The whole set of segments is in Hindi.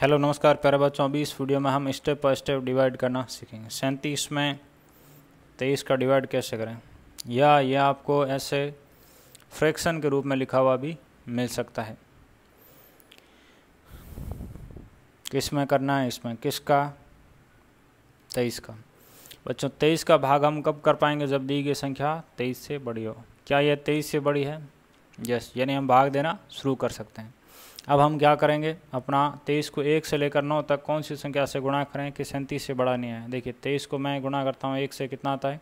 हेलो नमस्कार प्यारे बच्चों अभी इस वीडियो में हम स्टेप बाय स्टेप डिवाइड करना सीखेंगे सैंतीस में तेईस का डिवाइड कैसे करें या यह आपको ऐसे फ्रैक्शन के रूप में लिखा हुआ भी मिल सकता है किस में करना है इसमें किसका तेईस का बच्चों तेईस का भाग हम कब कर पाएंगे जब दी गई संख्या तेईस से बड़ी हो क्या यह तेईस से बड़ी है यस यानी हम भाग देना शुरू कर सकते हैं अब हम क्या करेंगे अपना तेईस को एक से लेकर नौ तक कौन सी संख्या से गुणा करें कि सैंतीस से बड़ा नहीं है देखिए तेईस को मैं गुणा करता हूँ एक से कितना आता है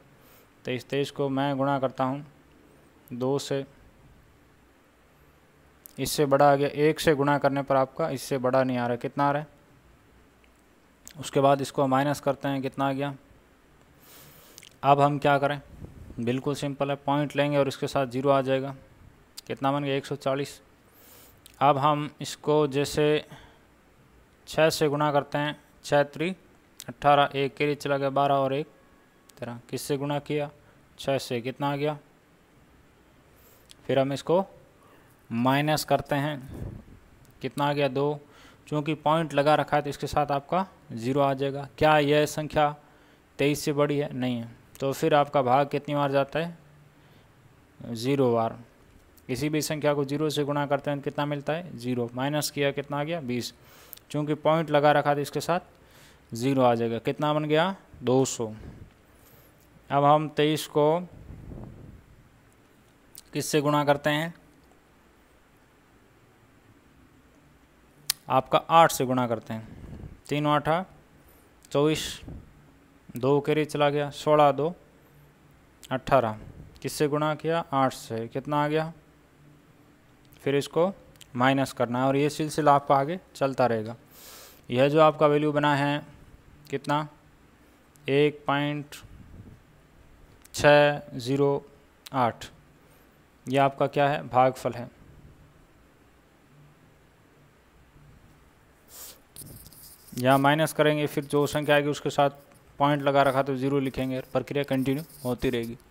तेईस तेईस को मैं गुणा करता हूँ दो से इससे बड़ा आ गया एक से गुणा करने पर आपका इससे बड़ा नहीं आ रहा कितना आ रहा है उसके बाद इसको माइनस करते हैं कितना आ गया अब हम क्या करें बिल्कुल सिंपल है पॉइंट लेंगे और इसके साथ जीरो आ जाएगा कितना बन गया चालीस अब हम इसको जैसे छः से गुणा करते हैं छः त्री अट्ठारह एक के लिए चला गया बारह और एक तेरह किससे गुणा किया छः से कितना आ गया फिर हम इसको माइनस करते हैं कितना आ गया दो चूँकि पॉइंट लगा रखा है तो इसके साथ आपका ज़ीरो आ जाएगा क्या यह संख्या तेईस से बड़ी है नहीं है तो फिर आपका भाग कितनी बार जाता है ज़ीरो बार किसी भी संख्या को जीरो से गुणा करते हैं तो कितना मिलता है जीरो माइनस किया कितना आ गया बीस चूँकि पॉइंट लगा रखा था इसके साथ ज़ीरो आ जाएगा कितना बन गया दो सौ अब हम तेईस को किससे गुणा करते हैं आपका आठ से गुणा करते हैं तीन आठा चौबीस दो के रे चला गया सोलह दो अट्ठारह किससे गुणा किया आठ से कितना आ गया फिर इसको माइनस करना है और ये सिलसिला आपका आगे चलता रहेगा यह जो आपका वैल्यू बना है कितना एक पॉइंट छ ज़ीरो आठ यह आपका क्या है भागफल है यहाँ माइनस करेंगे फिर जो संख्या आएगी उसके साथ पॉइंट लगा रखा तो ज़ीरो लिखेंगे प्रक्रिया कंटिन्यू होती रहेगी